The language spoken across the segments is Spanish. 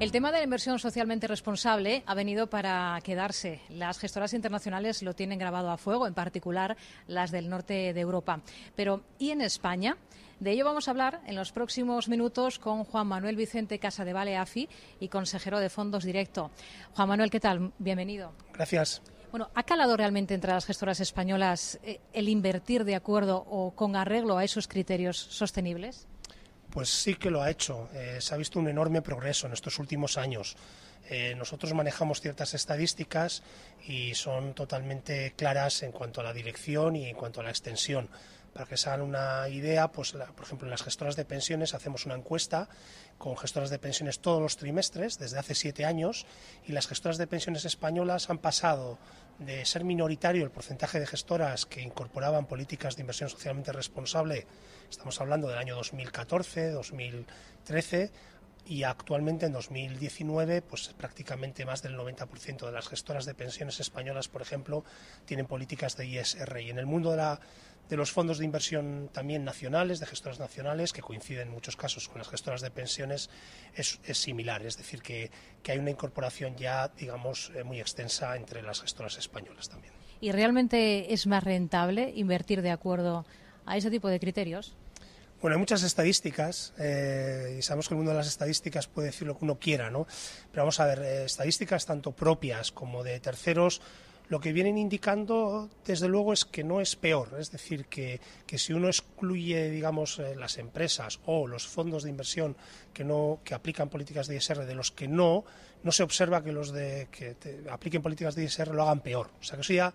El tema de la inversión socialmente responsable ha venido para quedarse. Las gestoras internacionales lo tienen grabado a fuego, en particular las del norte de Europa. Pero, ¿y en España? De ello vamos a hablar en los próximos minutos con Juan Manuel Vicente casa vale Afi y consejero de Fondos Directo. Juan Manuel, ¿qué tal? Bienvenido. Gracias. Bueno, ¿ha calado realmente entre las gestoras españolas eh, el invertir de acuerdo o con arreglo a esos criterios sostenibles? Pues sí que lo ha hecho. Eh, se ha visto un enorme progreso en estos últimos años. Eh, nosotros manejamos ciertas estadísticas y son totalmente claras en cuanto a la dirección y en cuanto a la extensión. Para que se hagan una idea, pues, por ejemplo, en las gestoras de pensiones hacemos una encuesta con gestoras de pensiones todos los trimestres desde hace siete años y las gestoras de pensiones españolas han pasado de ser minoritario el porcentaje de gestoras que incorporaban políticas de inversión socialmente responsable, estamos hablando del año 2014, 2013, y actualmente en 2019 pues prácticamente más del 90% de las gestoras de pensiones españolas, por ejemplo, tienen políticas de ISR y en el mundo de, los fondos de inversión también nacionales, de gestoras nacionales, que coinciden en muchos casos con las gestoras de pensiones, es, similar, es decir, que, que hay una incorporación ya, digamos, eh, muy extensa entre las gestoras españolas también. ¿Y realmente es más rentable invertir de acuerdo a ese tipo de criterios? Bueno, hay muchas estadísticas eh, y sabemos que el mundo de las estadísticas puede decir lo que uno quiera, ¿no? Pero vamos a ver, eh, estadísticas tanto propias como de terceros, lo que vienen indicando desde luego es que no es peor, es decir, que, si uno excluye, digamos, eh, las empresas o los fondos de inversión que no que aplican políticas de ISR de los que no, no se observa que los de que apliquen políticas de ISR lo hagan peor. O sea, que eso ya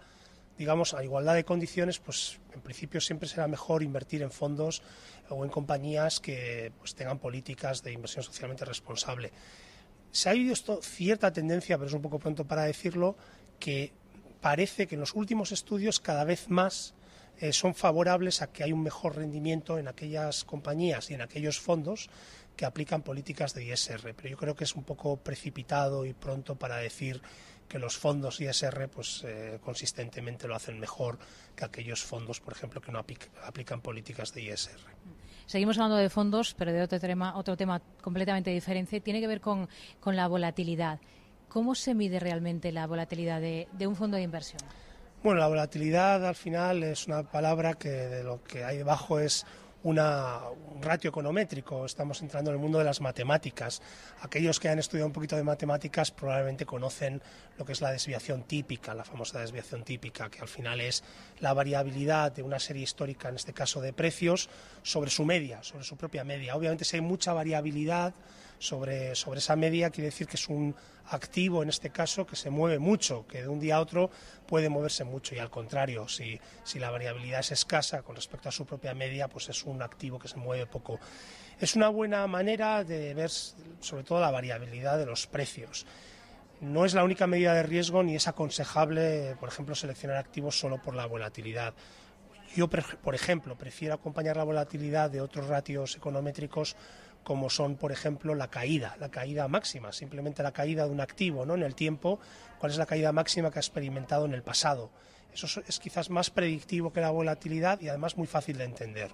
digamos, a igualdad de condiciones, pues en principio siempre será mejor invertir en fondos o en compañías que pues, tengan políticas de inversión socialmente responsable. Se ha ido cierta tendencia, pero es un poco pronto para decirlo, que parece que en los últimos estudios cada vez más eh, son favorables a que hay un mejor rendimiento en aquellas compañías y en aquellos fondos que aplican políticas de ISR. Pero yo creo que es un poco precipitado y pronto para decir que los fondos ISR pues eh, consistentemente lo hacen mejor que aquellos fondos, por ejemplo, que no aplican políticas de ISR. Seguimos hablando de fondos, pero de otro tema, otro tema completamente diferente. Tiene que ver con, la volatilidad. ¿Cómo se mide realmente la volatilidad de un fondo de inversión? Bueno, la volatilidad al final es una palabra que de lo que hay debajo es un ratio econométrico, estamos entrando en el mundo de las matemáticas. Aquellos que han estudiado un poquito de matemáticas probablemente conocen lo que es la desviación típica, la famosa desviación típica, que al final es la variabilidad de una serie histórica, en este caso de precios, sobre su media, sobre su propia media. Obviamente si hay mucha variabilidad, sobre, esa media, quiere decir que es un activo en este caso que se mueve mucho, que de un día a otro puede moverse mucho y al contrario, si, si la variabilidad es escasa con respecto a su propia media, pues es un activo que se mueve poco. Es una buena manera de ver sobre todo la variabilidad de los precios. No es la única medida de riesgo ni es aconsejable, por ejemplo, seleccionar activos solo por la volatilidad. Yo, por ejemplo, prefiero acompañar la volatilidad de otros ratios econométricos como son, por ejemplo, la caída, la caída máxima, simplemente la caída de un activo ¿no? en el tiempo, cuál es la caída máxima que ha experimentado en el pasado. Eso es quizás más predictivo que la volatilidad y además muy fácil de entender.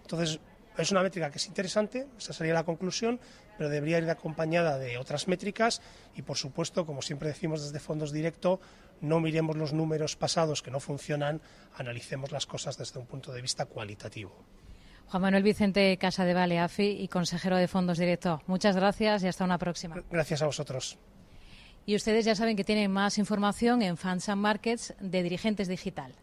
Entonces, es una métrica que es interesante, esa sería la conclusión, pero debería ir acompañada de otras métricas y, por supuesto, como siempre decimos desde Fondos Directo, no miremos los números pasados que no funcionan, analicemos las cosas desde un punto de vista cualitativo. Juan Manuel Vicente Casa de Vale, AFI y consejero de fondos Directo. Muchas gracias y hasta una próxima. Gracias a vosotros. Y ustedes ya saben que tienen más información en Fans and Markets de Dirigentes Digital.